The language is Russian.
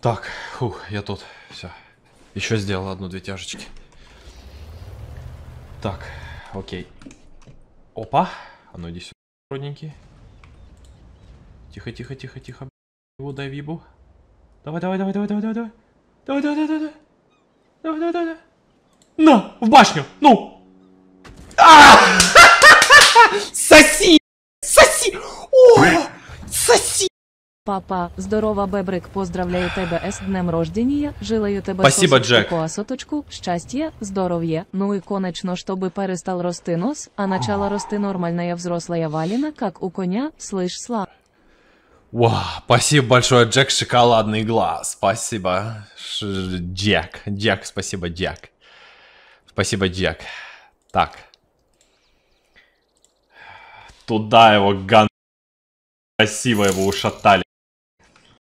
Так, фух, я тут. Все. Еще сделал одну-две тяжечки. Так, окей. Опа. А ну иди сюда, родненький. Тихо, тихо, тихо, тихо. Его дай вибу. Давай, давай, давай, давай, давай, давай, давай. Давай, давай, давай, давай. Давай, давай, давай. На, в башню, ну. А! Соси, соси. О, соси. Папа, здорово, Бебрик, поздравляю тебе с днем рождения, желаю тебе Спасибо, сосочку, Джек. косоточку, счастья, здоровья, ну и конечно, чтобы перестал расти нос, а начала расти нормальная взрослая валина, как у коня, слышь, сла. Вау, спасибо большое, Джек, шоколадный глаз, спасибо, Ш Джек, Джек, спасибо, Джек, спасибо, Джек, так, туда его ган, красиво его ушатали.